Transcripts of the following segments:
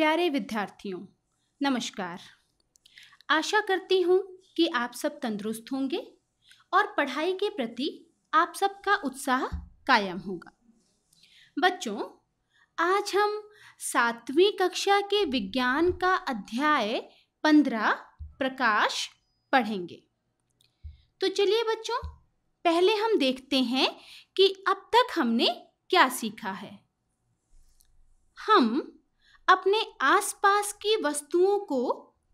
प्यारे विद्यार्थियों नमस्कार आशा करती हूँ कि आप सब तंदुरुस्त होंगे और पढ़ाई के प्रति आप सबका उत्साह कायम होगा बच्चों आज हम सातवीं कक्षा के विज्ञान का अध्याय पंद्रह प्रकाश पढ़ेंगे तो चलिए बच्चों पहले हम देखते हैं कि अब तक हमने क्या सीखा है हम अपने आसपास की वस्तुओं को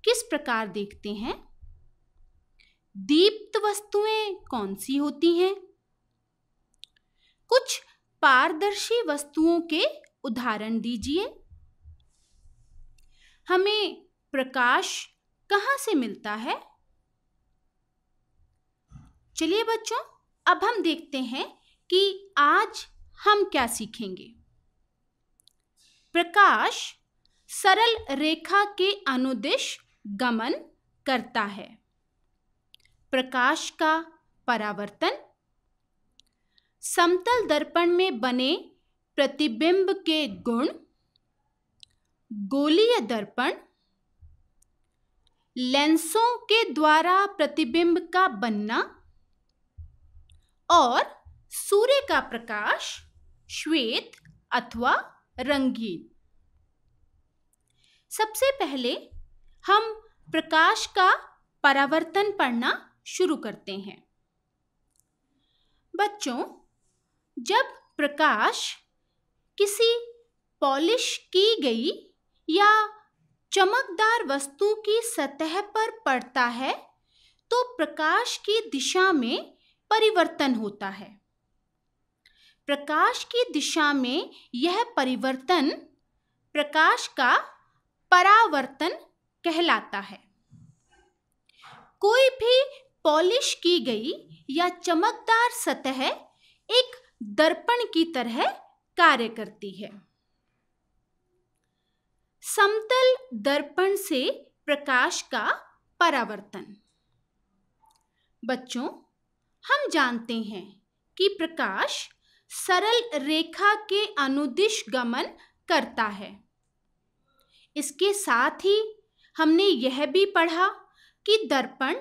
किस प्रकार देखते हैं दीप्त वस्तुएं कौन सी होती हैं कुछ पारदर्शी वस्तुओं के उदाहरण दीजिए हमें प्रकाश कहाँ से मिलता है चलिए बच्चों अब हम देखते हैं कि आज हम क्या सीखेंगे प्रकाश सरल रेखा के अनुदिश गमन करता है प्रकाश का परावर्तन समतल दर्पण में बने प्रतिबिंब के गुण गोलीय दर्पण लेंसों के द्वारा प्रतिबिंब का बनना और सूर्य का प्रकाश श्वेत अथवा रंगीन सबसे पहले हम प्रकाश का परावर्तन पढ़ना शुरू करते हैं बच्चों जब प्रकाश किसी पॉलिश की गई या चमकदार वस्तु की सतह पर पड़ता है तो प्रकाश की दिशा में परिवर्तन होता है प्रकाश की दिशा में यह परिवर्तन प्रकाश का परावर्तन कहलाता है कोई भी पॉलिश की गई या चमकदार सतह एक दर्पण की तरह कार्य करती है समतल दर्पण से प्रकाश का परावर्तन बच्चों हम जानते हैं कि प्रकाश सरल रेखा के अनुदिश गमन करता है इसके साथ ही हमने यह भी पढ़ा कि दर्पण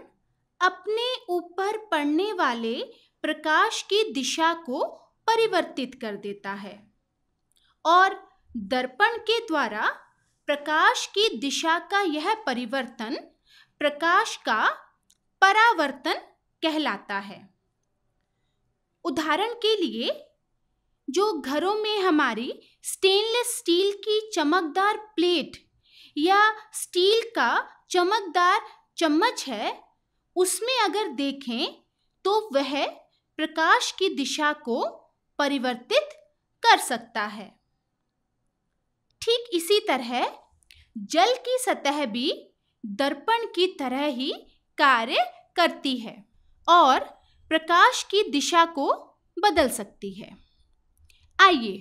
अपने ऊपर पड़ने वाले प्रकाश की दिशा को परिवर्तित कर देता है और दर्पण के द्वारा प्रकाश की दिशा का यह परिवर्तन प्रकाश का परावर्तन कहलाता है उदाहरण के लिए जो घरों में हमारी स्टेनलेस स्टील की चमकदार प्लेट या स्टील का चमकदार चम्मच है उसमें अगर देखें तो वह प्रकाश की दिशा को परिवर्तित कर सकता है ठीक इसी तरह जल की सतह भी दर्पण की तरह ही कार्य करती है और प्रकाश की दिशा को बदल सकती है आइए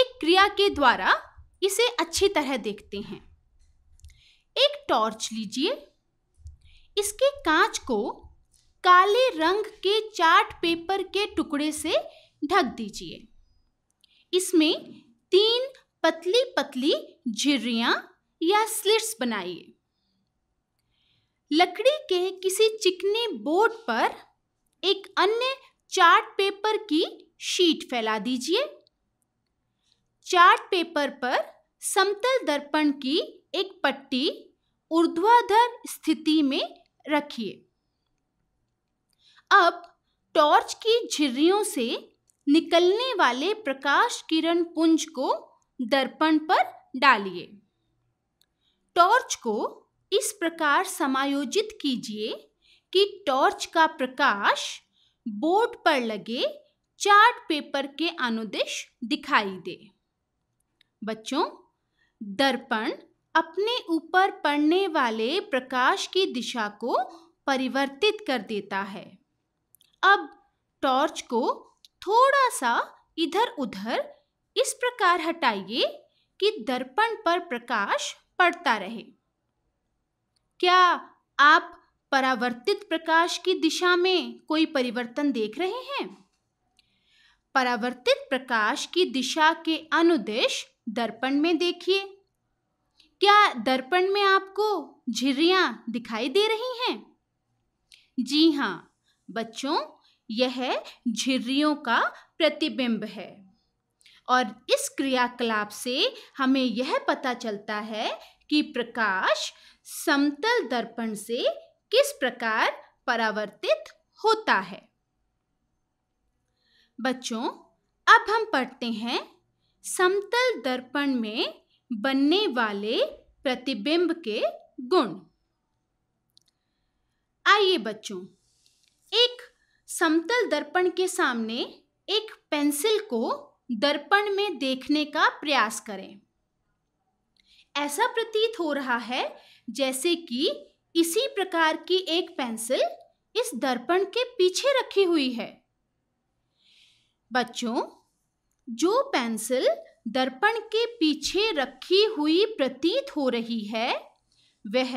एक क्रिया के द्वारा इसे अच्छी तरह देखते हैं एक टॉर्च लीजिए इसके कांच को काले रंग के चार्ट पेपर के टुकड़े से ढक दीजिए इसमें तीन पतली पतली झिर्रियां या स्लिट्स बनाइए लकड़ी के किसी चिकने बोर्ड पर एक अन्य चार्ट पेपर की शीट फैला दीजिए चार्ट पेपर पर समतल दर्पण की एक पट्टी ऊर्ध्वाधर स्थिति में रखिए अब टॉर्च की झिर्रियों से निकलने वाले प्रकाश किरण पुंज को दर्पण पर डालिए टॉर्च को इस प्रकार समायोजित कीजिए कि टॉर्च का प्रकाश बोर्ड पर लगे चार्ट पेपर के अनुदेश दिखाई दे बच्चों दर्पण अपने ऊपर पड़ने वाले प्रकाश की दिशा को परिवर्तित कर देता है अब टॉर्च को थोड़ा सा इधर उधर इस प्रकार हटाइए कि दर्पण पर प्रकाश पड़ता रहे क्या आप परावर्तित प्रकाश की दिशा में कोई परिवर्तन देख रहे हैं परावर्तित प्रकाश की दिशा के अनुदेश दर्पण में देखिए क्या दर्पण में आपको झिर्रियाँ दिखाई दे रही हैं जी हाँ बच्चों यह झिर्रियों का प्रतिबिंब है और इस क्रियाकलाप से हमें यह पता चलता है कि प्रकाश समतल दर्पण से किस प्रकार परावर्तित होता है बच्चों अब हम पढ़ते हैं समतल दर्पण में बनने वाले प्रतिबिंब के गुण आइए बच्चों एक समतल दर्पण के सामने एक पेंसिल को दर्पण में देखने का प्रयास करें ऐसा प्रतीत हो रहा है जैसे कि इसी प्रकार की एक पेंसिल इस दर्पण के पीछे रखी हुई है बच्चों जो पेंसिल दर्पण के पीछे रखी हुई प्रतीत हो रही है वह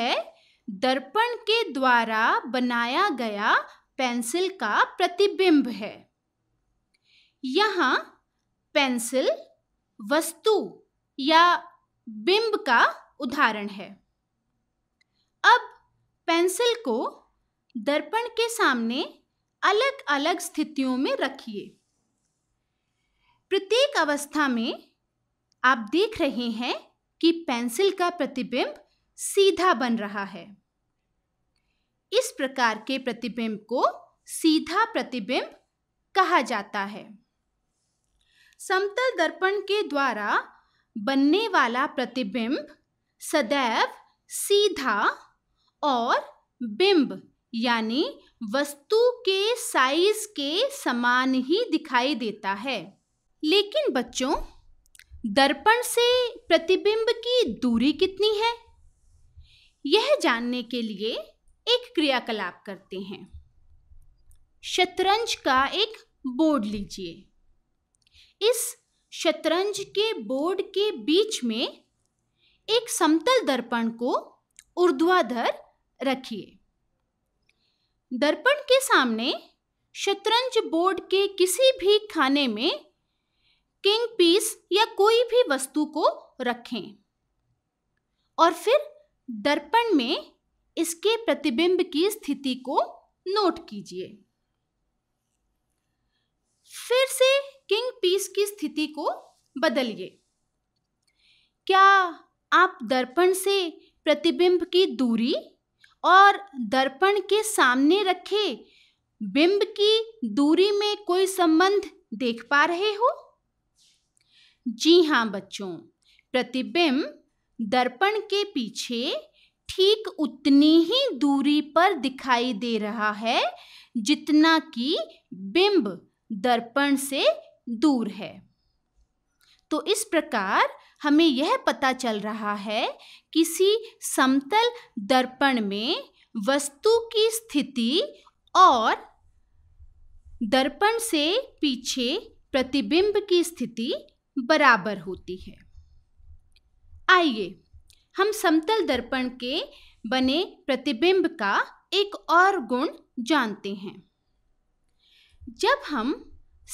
दर्पण के द्वारा बनाया गया पेंसिल का प्रतिबिंब है यहाँ पेंसिल वस्तु या बिंब का उदाहरण है अब पेंसिल को दर्पण के सामने अलग अलग स्थितियों में रखिए प्रत्येक अवस्था में आप देख रहे हैं कि पेंसिल का प्रतिबिंब सीधा बन रहा है इस प्रकार के प्रतिबिंब को सीधा प्रतिबिंब कहा जाता है समतल दर्पण के द्वारा बनने वाला प्रतिबिंब सदैव सीधा और बिंब यानी वस्तु के साइज के समान ही दिखाई देता है लेकिन बच्चों दर्पण से प्रतिबिंब की दूरी कितनी है यह जानने के लिए एक क्रियाकलाप करते हैं शतरंज का एक बोर्ड लीजिए इस शतरंज के बोर्ड के बीच में एक समतल दर्पण को ऊर्ध्वाधर रखिए दर्पण के सामने शतरंज बोर्ड के किसी भी खाने में किंग पीस या कोई भी वस्तु को रखें और फिर दर्पण में इसके प्रतिबिंब की स्थिति को नोट कीजिए फिर से किंग पीस की स्थिति को बदलिए क्या आप दर्पण से प्रतिबिंब की दूरी और दर्पण के सामने रखे बिंब की दूरी में कोई संबंध देख पा रहे हो जी हाँ बच्चों प्रतिबिंब दर्पण के पीछे ठीक उतनी ही दूरी पर दिखाई दे रहा है जितना कि बिंब दर्पण से दूर है तो इस प्रकार हमें यह पता चल रहा है किसी समतल दर्पण में वस्तु की स्थिति और दर्पण से पीछे प्रतिबिंब की स्थिति बराबर होती है आइए हम समतल दर्पण के बने प्रतिबिंब का एक और गुण जानते हैं जब हम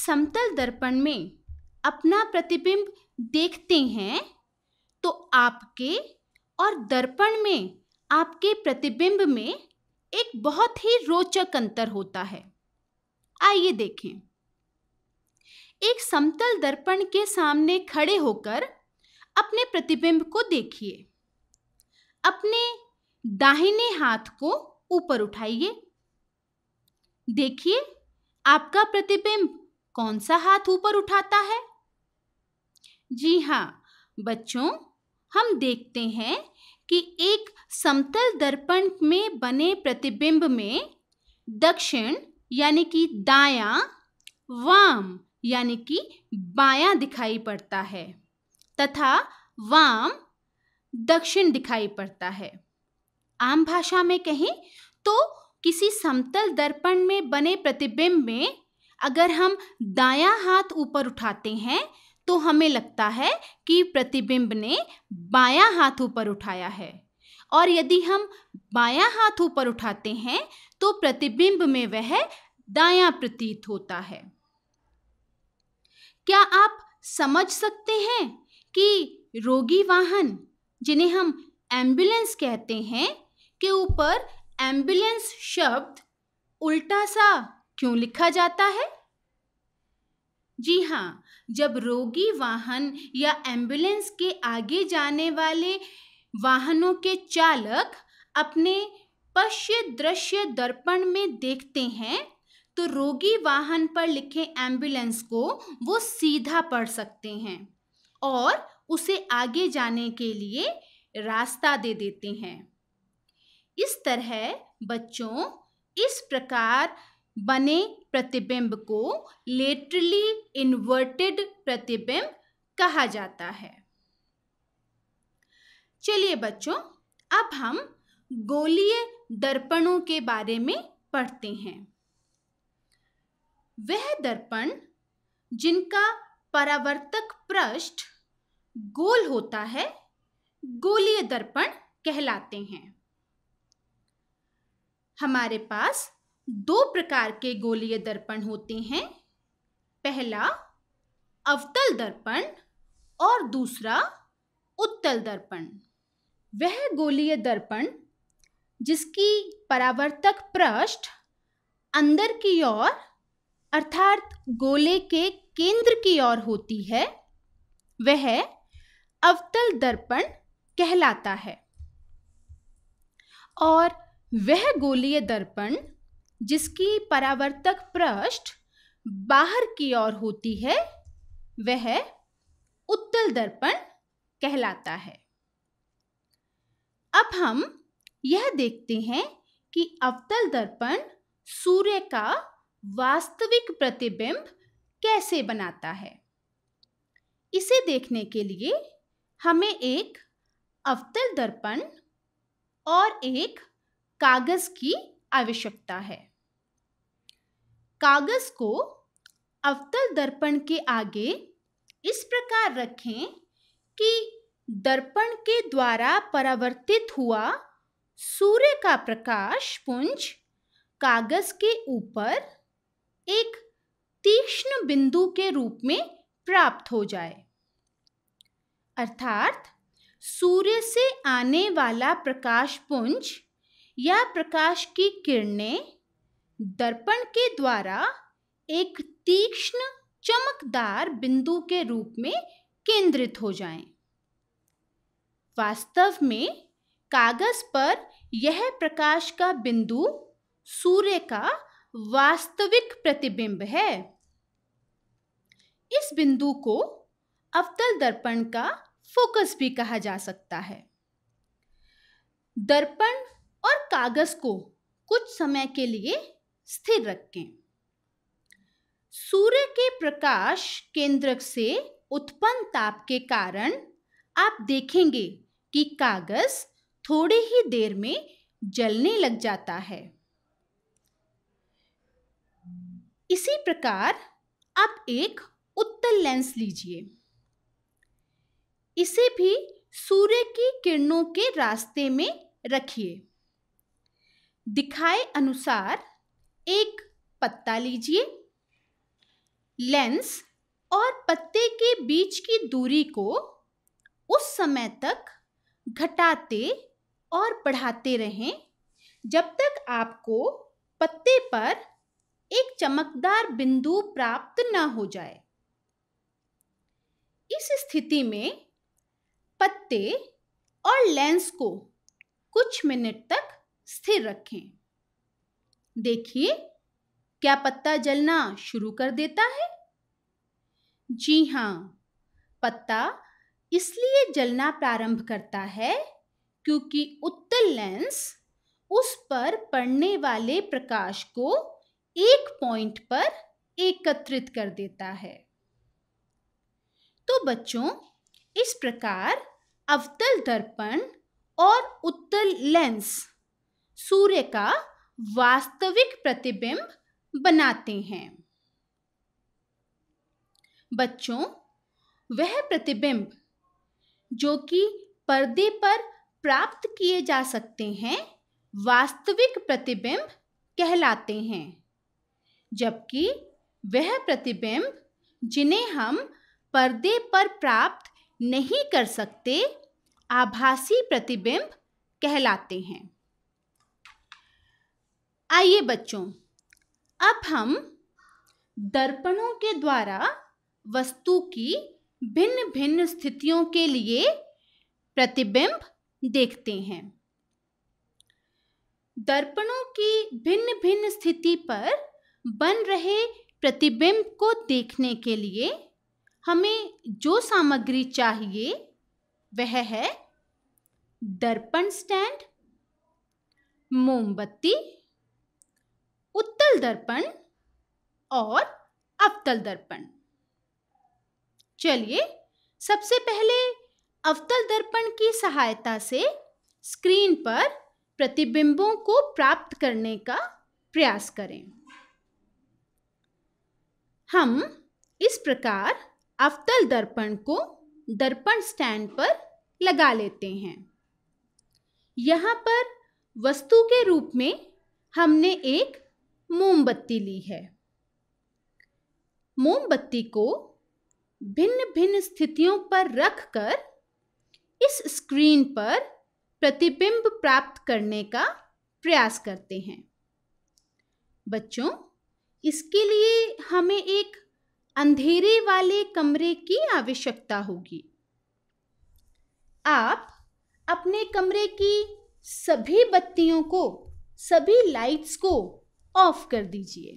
समतल दर्पण में अपना प्रतिबिंब देखते हैं तो आपके और दर्पण में आपके प्रतिबिंब में एक बहुत ही रोचक अंतर होता है आइए देखें एक समतल दर्पण के सामने खड़े होकर अपने प्रतिबिंब को देखिए अपने दाहिने हाथ को ऊपर उठाइए देखिए आपका प्रतिबिंब कौन सा हाथ ऊपर उठाता है जी हाँ बच्चों हम देखते हैं कि एक समतल दर्पण में बने प्रतिबिंब में दक्षिण यानी कि दायां वाम यानी कि बायां दिखाई पड़ता है तथा वाम दक्षिण दिखाई पड़ता है आम भाषा में कहें तो किसी समतल दर्पण में बने प्रतिबिंब में अगर हम दायां हाथ ऊपर उठाते हैं तो हमें लगता है कि प्रतिबिंब ने बायां हाथ ऊपर उठाया है और यदि हम बायां हाथ ऊपर उठाते हैं तो प्रतिबिंब में वह दायां प्रतीत होता है क्या आप समझ सकते हैं कि रोगी वाहन जिन्हें हम एम्बुलेंस कहते हैं के ऊपर एम्बुलेंस शब्द उल्टा सा क्यों लिखा जाता है जी हाँ जब रोगी वाहन या एम्बुलेंस के आगे जाने वाले वाहनों के चालक अपने पश्य दृश्य दर्पण में देखते हैं तो रोगी वाहन पर लिखे एम्बुलेंस को वो सीधा पढ़ सकते हैं और उसे आगे जाने के लिए रास्ता दे देते हैं इस तरह बच्चों इस प्रकार बने प्रतिबिंब को लेटरली इन्वर्टेड प्रतिबिंब कहा जाता है चलिए बच्चों अब हम गोलीय दर्पणों के बारे में पढ़ते हैं वह दर्पण जिनका परावर्तक पृष्ठ गोल होता है गोलीय दर्पण कहलाते हैं हमारे पास दो प्रकार के गोलीय दर्पण होते हैं पहला अवतल दर्पण और दूसरा उत्तल दर्पण वह गोलीय दर्पण जिसकी परावर्तक पृष्ठ अंदर की ओर अर्थात गोले के केंद्र की ओर होती है वह अवतल दर्पण कहलाता है और वह गोलीय दर्पण जिसकी परावर्तक पृष्ठ बाहर की ओर होती है वह उत्तल दर्पण कहलाता है अब हम यह देखते हैं कि अवतल दर्पण सूर्य का वास्तविक प्रतिबिंब कैसे बनाता है इसे देखने के लिए हमें एक अवतल दर्पण और एक कागज की आवश्यकता है कागज को अवतल दर्पण के आगे इस प्रकार रखें कि दर्पण के द्वारा परावर्तित हुआ सूर्य का प्रकाश पुंज कागज के ऊपर एक तीक्ष्ण बिंदु के रूप में प्राप्त हो जाए अर्थात सूर्य से आने वाला प्रकाश पुंज या प्रकाश की किरणें दर्पण के द्वारा एक तीक्ष्ण चमकदार बिंदु के रूप में केंद्रित हो जाएं। वास्तव में कागज पर यह प्रकाश का बिंदु सूर्य का वास्तविक प्रतिबिंब है इस बिंदु को अवतल दर्पण का फोकस भी कहा जा सकता है दर्पण और कागज को कुछ समय के लिए स्थिर रखें सूर्य के प्रकाश केंद्रक से उत्पन्न ताप के कारण आप देखेंगे कि कागज थोड़ी ही देर में जलने लग जाता है इसी प्रकार आप एक उत्तल लेंस लीजिए इसे भी सूर्य की किरणों के रास्ते में रखिए दिखाए अनुसार एक पत्ता लीजिए लेंस और पत्ते के बीच की दूरी को उस समय तक घटाते और बढ़ाते रहें जब तक आपको पत्ते पर एक चमकदार बिंदु प्राप्त न हो जाए इस स्थिति में पत्ते और लेंस को कुछ मिनट तक स्थिर रखें देखिए क्या पत्ता जलना शुरू कर देता है जी हाँ पत्ता इसलिए जलना प्रारंभ करता है क्योंकि उत्तल लेंस उस पर पड़ने वाले प्रकाश को एक पॉइंट पर एकत्रित कर देता है तो बच्चों इस प्रकार अवतल दर्पण और उत्तल लेंस सूर्य का वास्तविक प्रतिबिंब बनाते हैं बच्चों वह प्रतिबिंब जो कि पर्दे पर प्राप्त किए जा सकते हैं वास्तविक प्रतिबिंब कहलाते हैं जबकि वह प्रतिबिंब जिन्हें हम पर्दे पर प्राप्त नहीं कर सकते आभासी प्रतिबिंब कहलाते हैं आइए बच्चों अब हम दर्पणों के द्वारा वस्तु की भिन्न भिन्न स्थितियों के लिए प्रतिबिंब देखते हैं दर्पणों की भिन्न भिन्न स्थिति पर बन रहे प्रतिबिंब को देखने के लिए हमें जो सामग्री चाहिए वह है दर्पण स्टैंड मोमबत्ती उत्तल दर्पण और अवतल दर्पण चलिए सबसे पहले अवतल दर्पण की सहायता से स्क्रीन पर प्रतिबिंबों को प्राप्त करने का प्रयास करें हम इस प्रकार अवतल दर्पण को दर्पण स्टैंड पर लगा लेते हैं यहाँ पर वस्तु के रूप में हमने एक मोमबत्ती ली है मोमबत्ती को भिन्न भिन्न स्थितियों पर रखकर इस स्क्रीन पर प्रतिबिंब प्राप्त करने का प्रयास करते हैं बच्चों इसके लिए हमें एक अंधेरे वाले कमरे की आवश्यकता होगी आप अपने कमरे की सभी बत्तियों को सभी लाइट्स को ऑफ कर दीजिए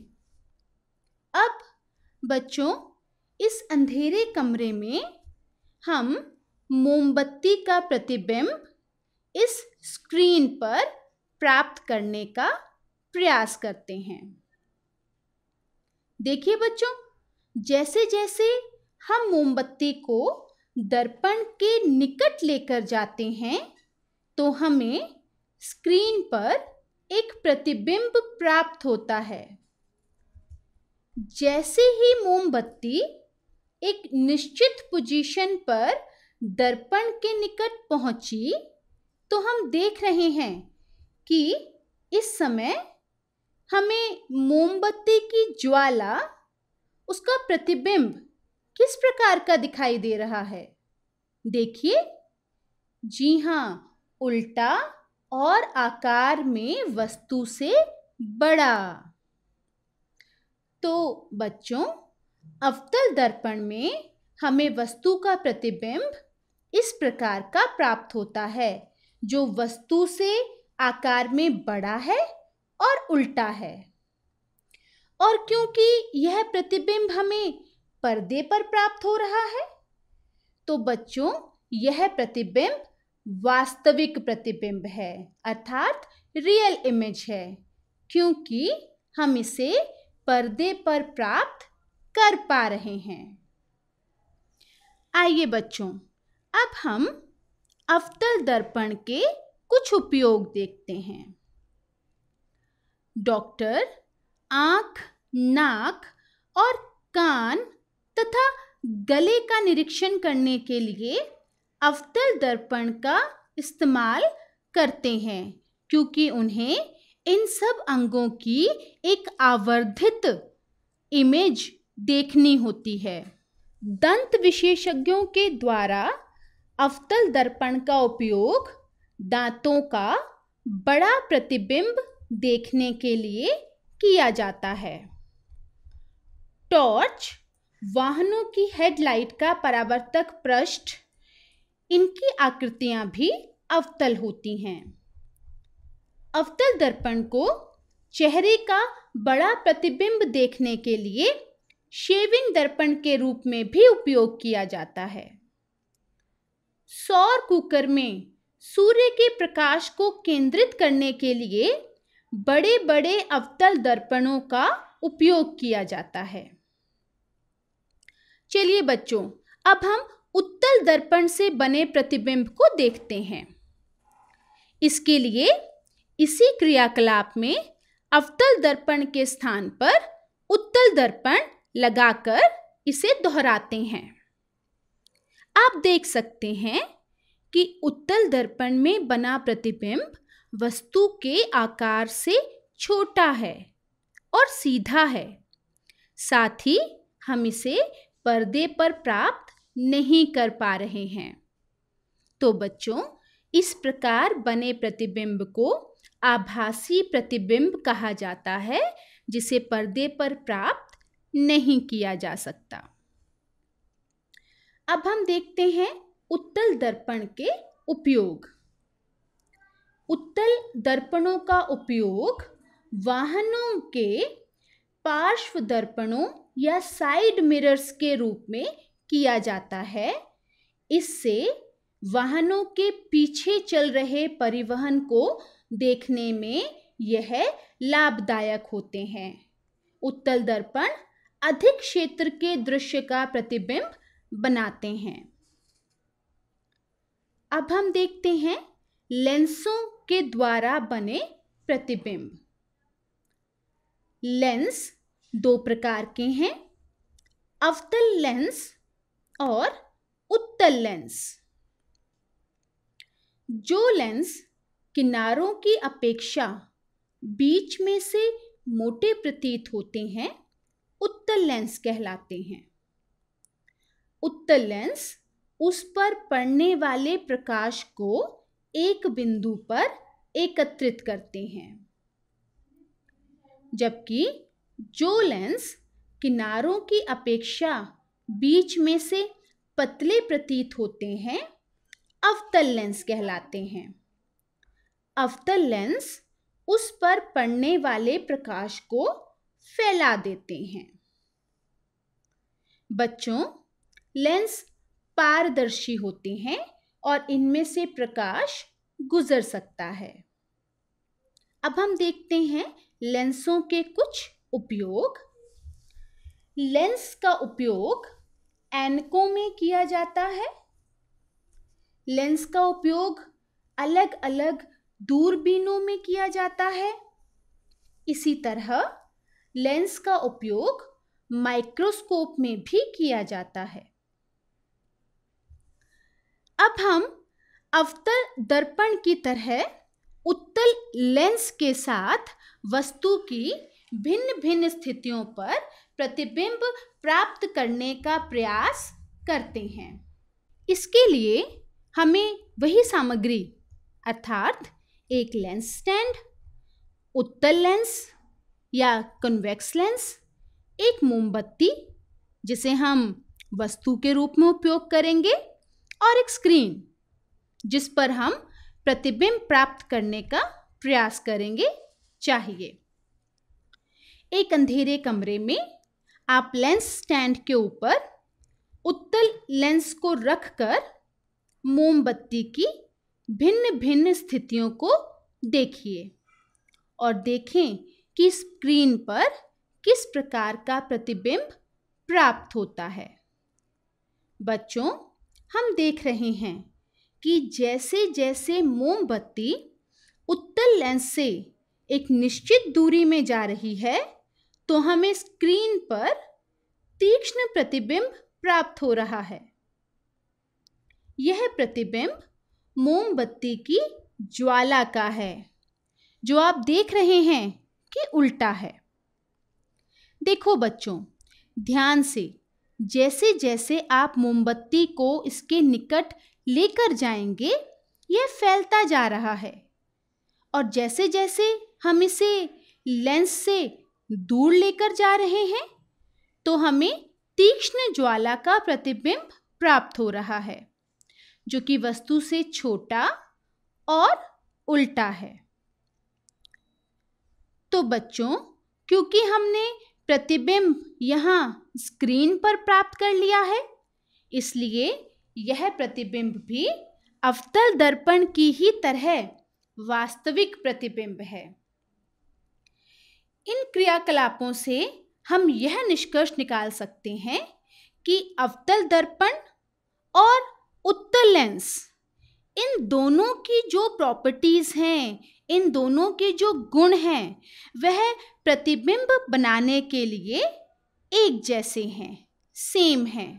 अब बच्चों इस अंधेरे कमरे में हम मोमबत्ती का प्रतिबिंब इस स्क्रीन पर प्राप्त करने का प्रयास करते हैं देखिए बच्चों जैसे जैसे हम मोमबत्ती को दर्पण के निकट लेकर जाते हैं तो हमें स्क्रीन पर एक प्रतिबिंब प्राप्त होता है जैसे ही मोमबत्ती एक निश्चित पोजीशन पर दर्पण के निकट पहुंची तो हम देख रहे हैं कि इस समय हमें मोमबत्ती की ज्वाला उसका प्रतिबिंब किस प्रकार का दिखाई दे रहा है देखिए जी हाँ उल्टा और आकार में वस्तु से बड़ा तो बच्चों अवतल दर्पण में हमें वस्तु का प्रतिबिंब इस प्रकार का प्राप्त होता है जो वस्तु से आकार में बड़ा है और उल्टा है और क्योंकि यह प्रतिबिंब हमें पर्दे पर प्राप्त हो रहा है तो बच्चों यह प्रतिबिंब वास्तविक प्रतिबिंब है अर्थात रियल इमेज है क्योंकि हम इसे पर्दे पर प्राप्त कर पा रहे हैं आइए बच्चों अब हम अवतल दर्पण के कुछ उपयोग देखते हैं डॉक्टर आँख नाक और कान तथा गले का निरीक्षण करने के लिए अवतल दर्पण का इस्तेमाल करते हैं क्योंकि उन्हें इन सब अंगों की एक आवर्धित इमेज देखनी होती है दंत विशेषज्ञों के द्वारा अवतल दर्पण का उपयोग दांतों का बड़ा प्रतिबिंब देखने के लिए किया जाता है टॉर्च वाहनों की हेडलाइट का परावर्तक पृष्ठ इनकी आकृतियां भी अवतल होती हैं अवतल दर्पण को चेहरे का बड़ा प्रतिबिंब देखने के लिए शेविंग दर्पण के रूप में भी उपयोग किया जाता है सौर कुकर में सूर्य के प्रकाश को केंद्रित करने के लिए बड़े बड़े अवतल दर्पणों का उपयोग किया जाता है चलिए बच्चों अब हम उत्तल दर्पण से बने प्रतिबिंब को देखते हैं इसके लिए इसी क्रियाकलाप में अवतल दर्पण के स्थान पर उत्तल दर्पण लगाकर इसे दोहराते हैं आप देख सकते हैं कि उत्तल दर्पण में बना प्रतिबिंब वस्तु के आकार से छोटा है और सीधा है साथ ही हम इसे पर्दे पर प्राप्त नहीं कर पा रहे हैं तो बच्चों इस प्रकार बने प्रतिबिंब को आभासी प्रतिबिंब कहा जाता है जिसे पर्दे पर प्राप्त नहीं किया जा सकता अब हम देखते हैं उत्तल दर्पण के उपयोग उत्तल दर्पणों का उपयोग वाहनों के पार्श्व दर्पणों या साइड मिरर्स के रूप में किया जाता है इससे वाहनों के पीछे चल रहे परिवहन को देखने में यह लाभदायक होते हैं उत्तल दर्पण अधिक क्षेत्र के दृश्य का प्रतिबिंब बनाते हैं अब हम देखते हैं लेंसों के द्वारा बने प्रतिबिंब लेंस दो प्रकार के हैं अवतल लेंस और उत्तल लेंस जो लेंस किनारों की अपेक्षा बीच में से मोटे प्रतीत होते हैं उत्तल लेंस कहलाते हैं उत्तल लेंस उस पर पड़ने वाले प्रकाश को एक बिंदु पर एकत्रित करते हैं जबकि जो लेंस किनारों की अपेक्षा बीच में से पतले प्रतीत होते हैं अवतल लेंस कहलाते हैं अवतल लेंस उस पर पड़ने वाले प्रकाश को फैला देते हैं बच्चों लेंस पारदर्शी होते हैं और इनमें से प्रकाश गुजर सकता है अब हम देखते हैं लेंसों के कुछ उपयोग लेंस का उपयोग एनकों में किया जाता है लेंस का उपयोग अलग अलग दूरबीनों में किया जाता है इसी तरह लेंस का उपयोग माइक्रोस्कोप में भी किया जाता है अब हम अवतल दर्पण की तरह उत्तल लेंस के साथ वस्तु की भिन्न भिन्न स्थितियों पर प्रतिबिंब प्राप्त करने का प्रयास करते हैं इसके लिए हमें वही सामग्री अर्थात एक लेंस स्टैंड उत्तल लेंस या कन्वेक्स लेंस एक मोमबत्ती जिसे हम वस्तु के रूप में उपयोग करेंगे और एक स्क्रीन जिस पर हम प्रतिबिंब प्राप्त करने का प्रयास करेंगे चाहिए एक अंधेरे कमरे में आप लेंस स्टैंड के ऊपर उत्तल लेंस को रखकर मोमबत्ती की भिन्न भिन्न स्थितियों को देखिए और देखें कि स्क्रीन पर किस प्रकार का प्रतिबिंब प्राप्त होता है बच्चों हम देख रहे हैं कि जैसे जैसे मोमबत्ती उत्तल लेंस से एक निश्चित दूरी में जा रही है तो हमें स्क्रीन पर तीक्ष्ण प्रतिबिंब प्राप्त हो रहा है यह प्रतिबिंब मोमबत्ती की ज्वाला का है जो आप देख रहे हैं कि उल्टा है देखो बच्चों ध्यान से जैसे जैसे आप मोमबत्ती को इसके निकट लेकर जाएंगे यह फैलता जा रहा है और जैसे जैसे हम इसे लेंस से दूर लेकर जा रहे हैं तो हमें तीक्ष्ण ज्वाला का प्रतिबिंब प्राप्त हो रहा है जो कि वस्तु से छोटा और उल्टा है तो बच्चों क्योंकि हमने प्रतिबिंब यहाँ स्क्रीन पर प्राप्त कर लिया है इसलिए यह प्रतिबिंब भी अवतल दर्पण की ही तरह वास्तविक प्रतिबिंब है इन क्रियाकलापों से हम यह निष्कर्ष निकाल सकते हैं कि अवतल दर्पण और उत्तल लेंस इन दोनों की जो प्रॉपर्टीज़ हैं इन दोनों के जो गुण हैं वह प्रतिबिंब बनाने के लिए एक जैसे हैं सेम हैं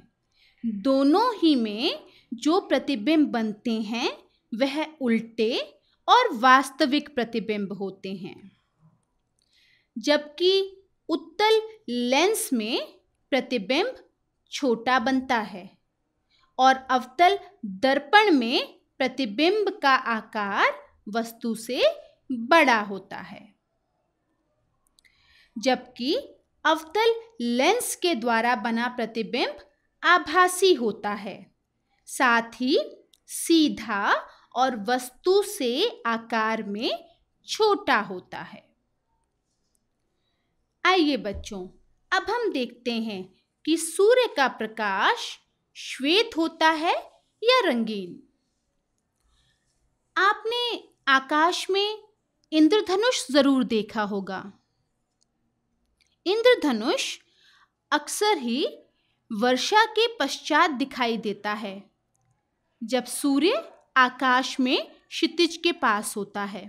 दोनों ही में जो प्रतिबिंब बनते हैं वह उल्टे और वास्तविक प्रतिबिंब होते हैं जबकि उत्तल लेंस में प्रतिबिंब छोटा बनता है और अवतल दर्पण में प्रतिबिंब का आकार वस्तु से बड़ा होता है जबकि अवतल लेंस के द्वारा बना प्रतिबिंब आभासी होता है साथ ही सीधा और वस्तु से आकार में छोटा होता है आइए बच्चों अब हम देखते हैं कि सूर्य का प्रकाश श्वेत होता है या रंगीन आपने आकाश में इंद्रधनुष जरूर देखा होगा इंद्रधनुष अक्सर ही वर्षा के पश्चात दिखाई देता है जब सूर्य आकाश में क्षितिज के पास होता है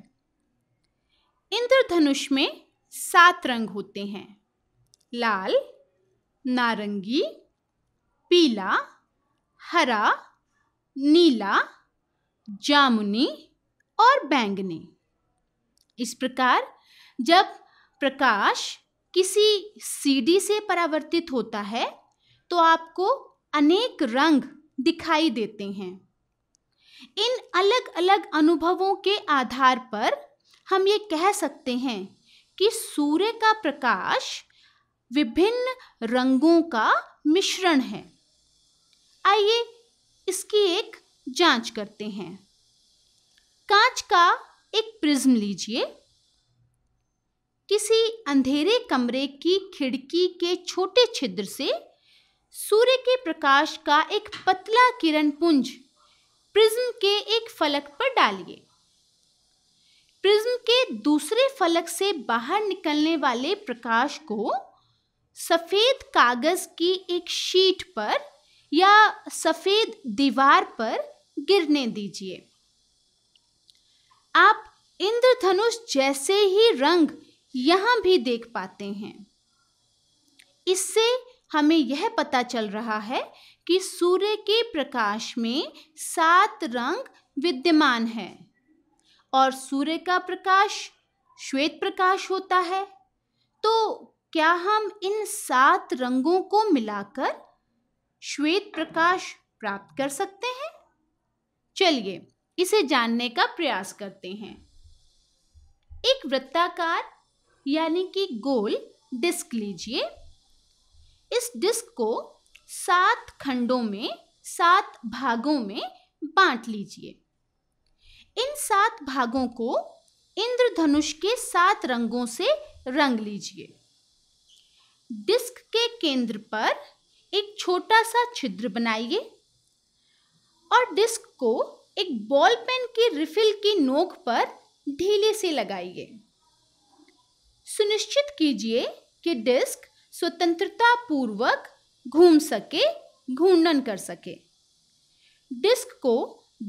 इंद्रधनुष में सात रंग होते हैं लाल नारंगी पीला हरा नीला जामुनी और बैंगनी इस प्रकार जब प्रकाश किसी सीडी से परावर्तित होता है तो आपको अनेक रंग दिखाई देते हैं इन अलग अलग अनुभवों के आधार पर हम ये कह सकते हैं कि सूर्य का प्रकाश विभिन्न रंगों का मिश्रण है आइए इसकी एक जांच करते हैं कांच का एक प्रिज्म लीजिए किसी अंधेरे कमरे की खिड़की के छोटे छिद्र से सूर्य के प्रकाश का एक पतला किरण पुंज प्रिज्म के एक फलक पर डालिए प्रिज्म के दूसरे फलक से बाहर निकलने वाले प्रकाश को सफ़ेद कागज़ की एक शीट पर या सफ़ेद दीवार पर गिरने दीजिए आप इंद्रधनुष जैसे ही रंग यहां भी देख पाते हैं इससे हमें यह पता चल रहा है कि सूर्य के प्रकाश में सात रंग विद्यमान है और सूर्य का प्रकाश श्वेत प्रकाश होता है तो क्या हम इन सात रंगों को मिलाकर श्वेत प्रकाश प्राप्त कर सकते हैं चलिए इसे जानने का प्रयास करते हैं एक वृत्ताकार यानी कि गोल डिस्क लीजिए इस डिस्क को सात खंडों में सात भागों में बांट लीजिए इन सात भागों को इंद्रधनुष के सात रंगों से रंग लीजिए डिस्क के केंद्र पर एक छोटा सा छिद्र बनाइए और डिस्क को एक बॉल पेन की रिफिल की नोक पर ढीले से लगाइए सुनिश्चित कीजिए कि डिस्क स्वतंत्रता पूर्वक घूम सके घूर्णन कर सके डिस्क को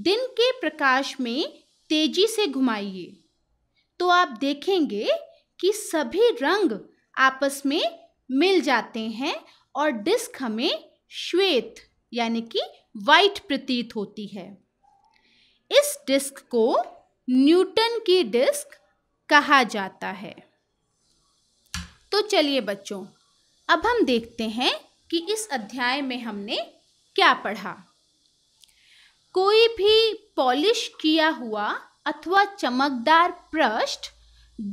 दिन के प्रकाश में तेजी से घुमाइए तो आप देखेंगे कि सभी रंग आपस में मिल जाते हैं और डिस्क हमें श्वेत यानी कि वाइट प्रतीत होती है इस डिस्क को न्यूटन की डिस्क कहा जाता है तो चलिए बच्चों अब हम देखते हैं कि इस अध्याय में हमने क्या पढ़ा कोई भी पॉलिश किया हुआ अथवा चमकदार पृष्ठ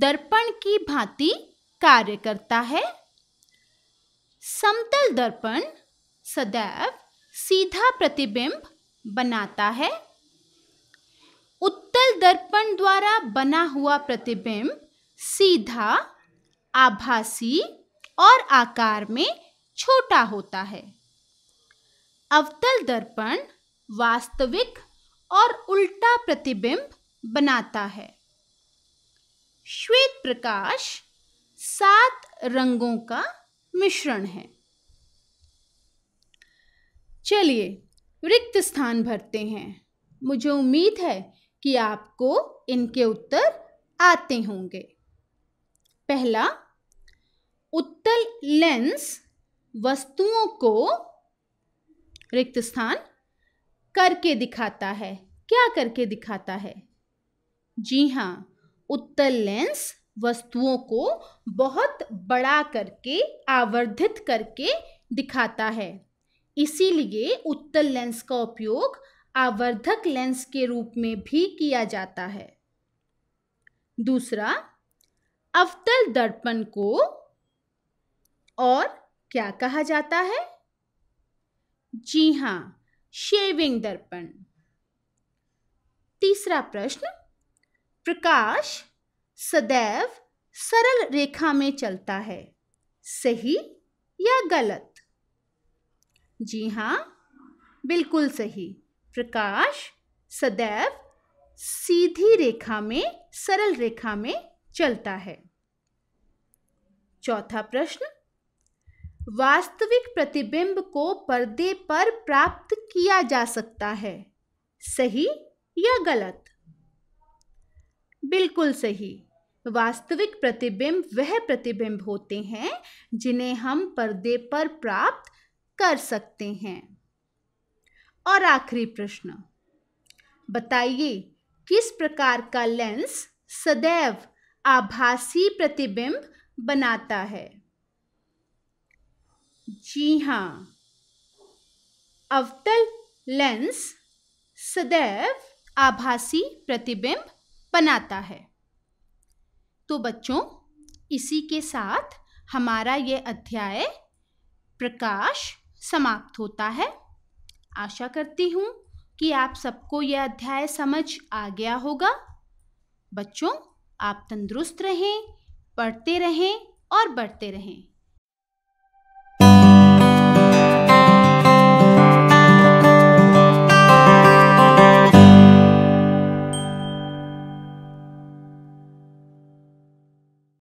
दर्पण की भांति कार्य करता है समतल दर्पण सदैव सीधा प्रतिबिंब बनाता है उत्तल दर्पण द्वारा बना हुआ प्रतिबिंब सीधा आभासी और आकार में छोटा होता है अवतल दर्पण वास्तविक और उल्टा प्रतिबिंब बनाता है श्वेत प्रकाश सात रंगों का मिश्रण है चलिए रिक्त स्थान भरते हैं मुझे उम्मीद है कि आपको इनके उत्तर आते होंगे पहला उत्तल लेंस वस्तुओं को रिक्त स्थान करके दिखाता है क्या करके दिखाता है जी हाँ उत्तल लेंस वस्तुओं को बहुत बड़ा करके आवर्धित करके दिखाता है इसीलिए उत्तल लेंस का उपयोग आवर्धक लेंस के रूप में भी किया जाता है दूसरा अवतल दर्पण को और क्या कहा जाता है जी हाँ शेविंग दर्पण तीसरा प्रश्न प्रकाश सदैव सरल रेखा में चलता है सही या गलत जी हाँ बिल्कुल सही प्रकाश सदैव सीधी रेखा में सरल रेखा में चलता है चौथा प्रश्न वास्तविक प्रतिबिंब को पर्दे पर प्राप्त किया जा सकता है सही या गलत बिल्कुल सही वास्तविक प्रतिबिंब वह प्रतिबिंब होते हैं जिन्हें हम पर्दे पर प्राप्त कर सकते हैं और आखिरी प्रश्न बताइए किस प्रकार का लेंस सदैव आभासी प्रतिबिंब बनाता है जी हाँ अवतल लेंस सदैव आभासी प्रतिबिंब बनाता है तो बच्चों इसी के साथ हमारा ये अध्याय प्रकाश समाप्त होता है आशा करती हूँ कि आप सबको यह अध्याय समझ आ गया होगा बच्चों आप तंदुरुस्त रहें पढ़ते रहें और बढ़ते रहें